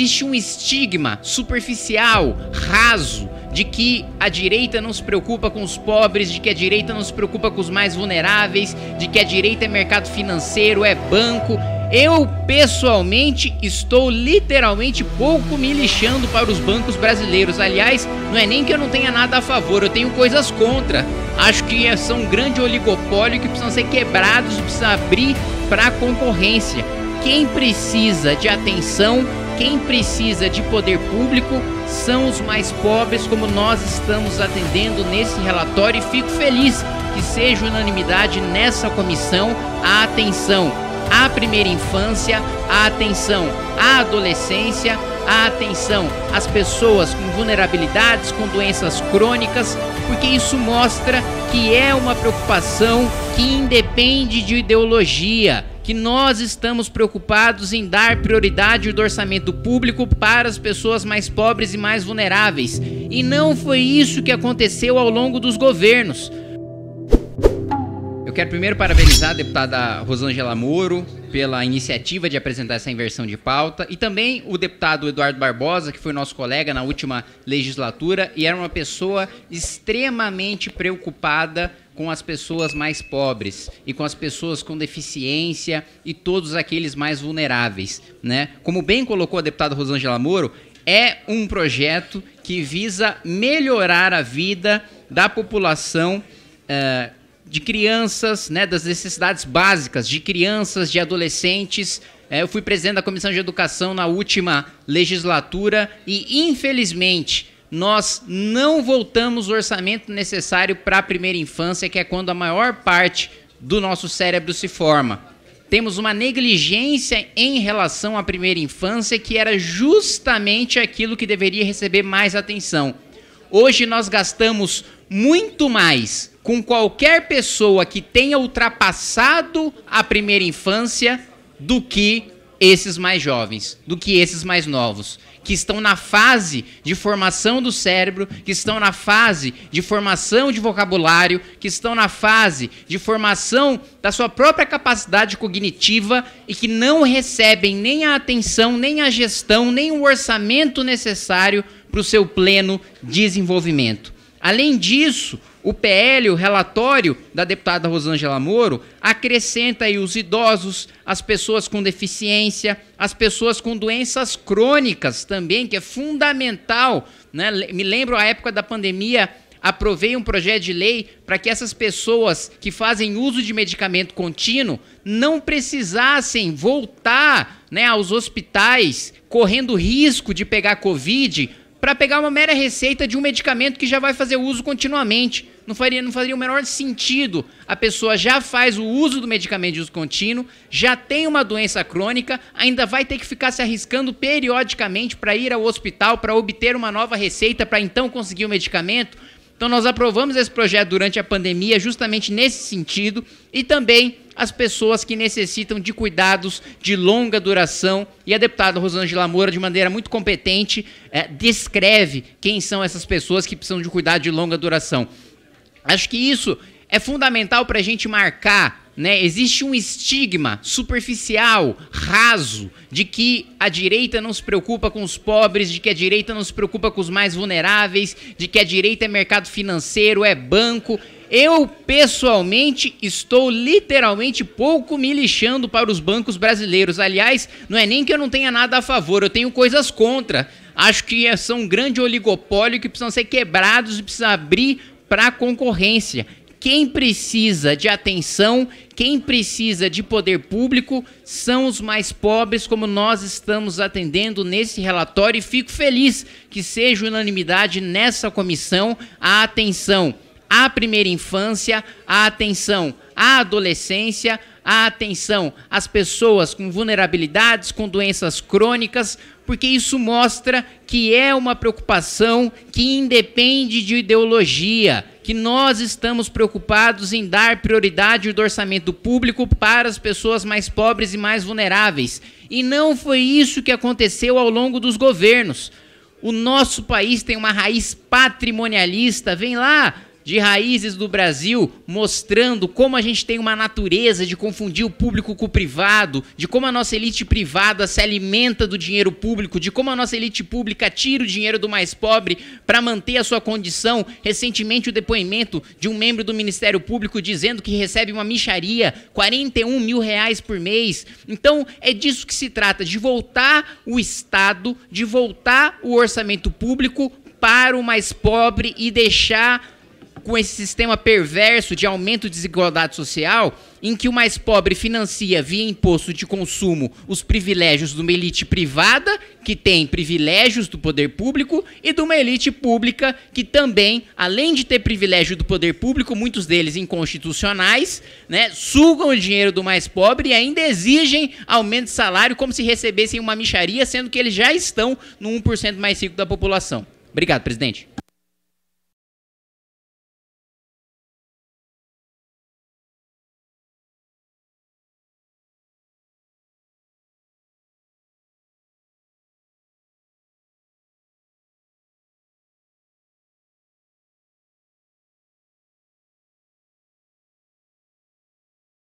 Existe um estigma superficial, raso, de que a direita não se preocupa com os pobres, de que a direita não se preocupa com os mais vulneráveis, de que a direita é mercado financeiro, é banco. Eu pessoalmente estou literalmente pouco me lixando para os bancos brasileiros. Aliás, não é nem que eu não tenha nada a favor, eu tenho coisas contra. Acho que são um grande oligopólio que precisam ser quebrados, precisam abrir para a concorrência. Quem precisa de atenção quem precisa de poder público são os mais pobres, como nós estamos atendendo nesse relatório, e fico feliz que seja unanimidade nessa comissão a atenção à primeira infância, a atenção à adolescência, a atenção às pessoas com vulnerabilidades, com doenças crônicas, porque isso mostra que é uma preocupação que independe de ideologia que nós estamos preocupados em dar prioridade do orçamento público para as pessoas mais pobres e mais vulneráveis. E não foi isso que aconteceu ao longo dos governos. Eu quero primeiro parabenizar a deputada Rosângela Moro pela iniciativa de apresentar essa inversão de pauta e também o deputado Eduardo Barbosa, que foi nosso colega na última legislatura e era uma pessoa extremamente preocupada com as pessoas mais pobres e com as pessoas com deficiência e todos aqueles mais vulneráveis, né? Como bem colocou a deputada Rosângela Moro, é um projeto que visa melhorar a vida da população uh, de crianças, né, das necessidades básicas de crianças, de adolescentes. Eh, eu fui presidente da Comissão de Educação na última legislatura e, infelizmente, nós não voltamos o orçamento necessário para a primeira infância, que é quando a maior parte do nosso cérebro se forma. Temos uma negligência em relação à primeira infância, que era justamente aquilo que deveria receber mais atenção. Hoje nós gastamos muito mais com qualquer pessoa que tenha ultrapassado a primeira infância do que esses mais jovens do que esses mais novos, que estão na fase de formação do cérebro, que estão na fase de formação de vocabulário, que estão na fase de formação da sua própria capacidade cognitiva e que não recebem nem a atenção, nem a gestão, nem o orçamento necessário para o seu pleno desenvolvimento. Além disso, o PL, o relatório da deputada Rosângela Moro, acrescenta aí os idosos, as pessoas com deficiência, as pessoas com doenças crônicas também, que é fundamental. Né? Me lembro a época da pandemia, aprovei um projeto de lei para que essas pessoas que fazem uso de medicamento contínuo não precisassem voltar né, aos hospitais correndo risco de pegar Covid para pegar uma mera receita de um medicamento que já vai fazer uso continuamente. Não faria, não faria o menor sentido. A pessoa já faz o uso do medicamento de uso contínuo, já tem uma doença crônica, ainda vai ter que ficar se arriscando periodicamente para ir ao hospital para obter uma nova receita para então conseguir o medicamento. Então nós aprovamos esse projeto durante a pandemia justamente nesse sentido e também as pessoas que necessitam de cuidados de longa duração. E a deputada Rosângela Moura, de maneira muito competente, é, descreve quem são essas pessoas que precisam de cuidado de longa duração. Acho que isso é fundamental para a gente marcar né, existe um estigma superficial, raso, de que a direita não se preocupa com os pobres, de que a direita não se preocupa com os mais vulneráveis, de que a direita é mercado financeiro, é banco. Eu, pessoalmente, estou literalmente pouco me lixando para os bancos brasileiros. Aliás, não é nem que eu não tenha nada a favor, eu tenho coisas contra. Acho que é, são um grande oligopólio que precisam ser quebrados e precisa abrir para a concorrência. Quem precisa de atenção, quem precisa de poder público são os mais pobres, como nós estamos atendendo nesse relatório, e fico feliz que seja unanimidade nessa comissão a atenção à primeira infância, a atenção à adolescência, a atenção às pessoas com vulnerabilidades, com doenças crônicas, porque isso mostra que é uma preocupação que independe de ideologia que nós estamos preocupados em dar prioridade do orçamento público para as pessoas mais pobres e mais vulneráveis. E não foi isso que aconteceu ao longo dos governos. O nosso país tem uma raiz patrimonialista, vem lá de raízes do Brasil, mostrando como a gente tem uma natureza de confundir o público com o privado, de como a nossa elite privada se alimenta do dinheiro público, de como a nossa elite pública tira o dinheiro do mais pobre para manter a sua condição. Recentemente, o depoimento de um membro do Ministério Público dizendo que recebe uma micharia, 41 mil reais por mês. Então, é disso que se trata, de voltar o Estado, de voltar o orçamento público para o mais pobre e deixar com esse sistema perverso de aumento de desigualdade social, em que o mais pobre financia via imposto de consumo os privilégios de uma elite privada, que tem privilégios do poder público, e de uma elite pública que também, além de ter privilégio do poder público, muitos deles inconstitucionais, né, sugam o dinheiro do mais pobre e ainda exigem aumento de salário como se recebessem uma micharia, sendo que eles já estão no 1% mais rico da população. Obrigado, presidente.